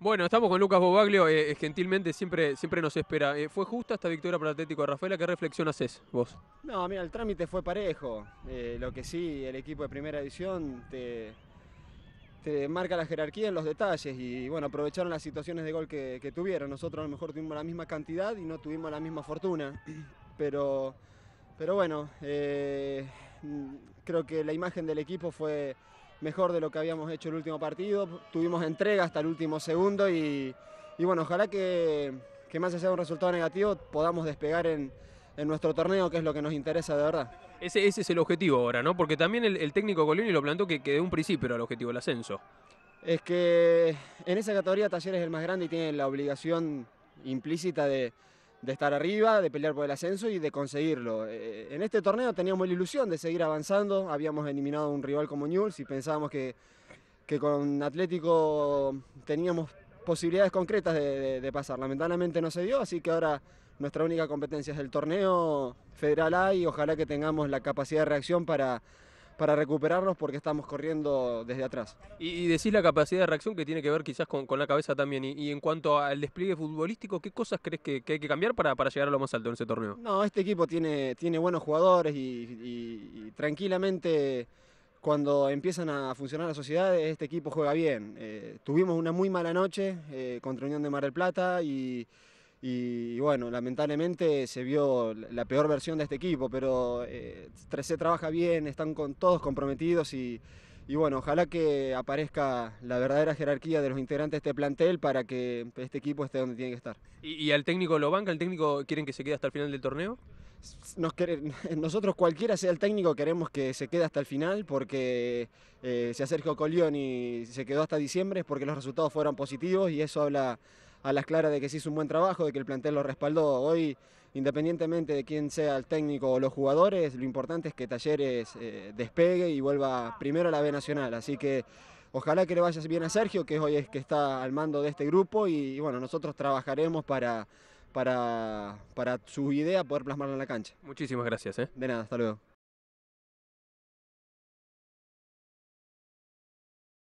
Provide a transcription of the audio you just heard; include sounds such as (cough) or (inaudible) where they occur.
Bueno, estamos con Lucas Bobaglio, eh, eh, gentilmente siempre, siempre nos espera. Eh, ¿Fue justa esta victoria para Atlético de Rafaela? ¿Qué reflexión haces vos? No, mira, el trámite fue parejo. lo que sí, el equipo de primera edición te, marca la jerarquía en los detalles y bueno, aprovecharon las situaciones de gol que, tuvieron. Nosotros a lo mejor tuvimos la misma cantidad y no tuvimos la misma fortuna, (clears throat) pero, pero bueno, mm, creo que la imagen del equipo fue mejor de lo que habíamos hecho el último partido, tuvimos entrega hasta el último segundo y, bueno, ojalá que, más allá un resultado negativo podamos despegar en, nuestro torneo, que es lo que nos interesa de verdad. Ese, es el objetivo ahora, ¿no? Porque también el, técnico Colini lo planteó que, de un principio era el objetivo del ascenso. Es que en esa categoría Talleres es el más grande y tiene la obligación implícita de, de estar arriba, de pelear por el ascenso y de conseguirlo. Eh, eh, en este torneo teníamos la ilusión de seguir avanzando, habíamos eliminado a un rival como Newell's y pensábamos que, que con Atlético teníamos posibilidades concretas de, de, pasar. Lamentablemente no se dio, así que ahora nuestra única competencia es el torneo federal A y ojalá que tengamos la capacidad de reacción para para recuperarnos porque estamos corriendo desde atrás. Y, decís la capacidad de reacción que tiene que ver quizás con, la cabeza también. Y, en cuanto al despliegue futbolístico, ¿qué cosas crees que, hay que cambiar para, llegar a lo más alto en ese torneo? No, este equipo tiene, tiene buenos jugadores y, tranquilamente cuando empiezan a funcionar las sociedades, este equipo juega bien. Eh, tuvimos una muy mala noche eh, contra Unión de Mar del Plata y y, bueno, lamentablemente se vio la peor versión de este equipo, pero 3C eh, trabaja bien, están con, todos comprometidos y, bueno, ojalá que aparezca la verdadera jerarquía de los integrantes de este plantel para que este equipo esté donde tiene que estar. ¿Y, al técnico lo banca? ¿El técnico quieren que se quede hasta el final del torneo? (laughs) nosotros cualquiera sea el técnico queremos que se quede hasta el final porque eh, si a Sergio y se quedó hasta diciembre es porque los resultados fueron positivos y eso habla a las claras de que sí hizo un buen trabajo, de que el plantel lo respaldó. Hoy, independientemente de quién sea el técnico o los jugadores, lo importante es que Talleres eh, despegue y vuelva primero a la B Nacional. Así que ojalá que le vaya bien a Sergio, que hoy es que está al mando de este grupo y, bueno, nosotros trabajaremos para, para, su idea poder plasmarla en la cancha. Muchísimas gracias. ¿eh? De nada, hasta luego.